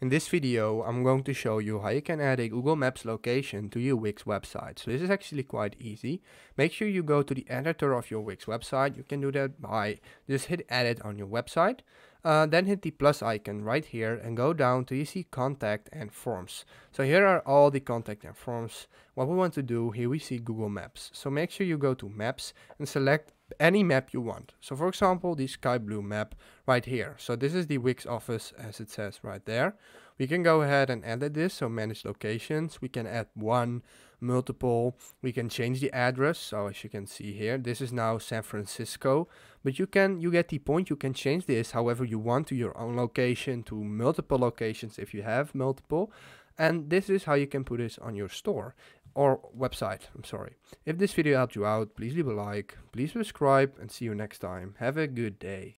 In this video, I'm going to show you how you can add a Google Maps location to your Wix website. So this is actually quite easy. Make sure you go to the editor of your Wix website. You can do that by just hit edit on your website. Uh, then hit the plus icon right here and go down to you see contact and forms. So here are all the contact and forms. What we want to do here we see Google Maps. So make sure you go to maps and select any map you want. So for example the sky blue map right here. So this is the Wix office as it says right there. We can go ahead and edit this, so manage locations. We can add one, multiple. We can change the address, so as you can see here, this is now San Francisco. But you can, you get the point, you can change this however you want to your own location, to multiple locations if you have multiple. And this is how you can put this on your store or website, I'm sorry. If this video helped you out, please leave a like, please subscribe and see you next time. Have a good day.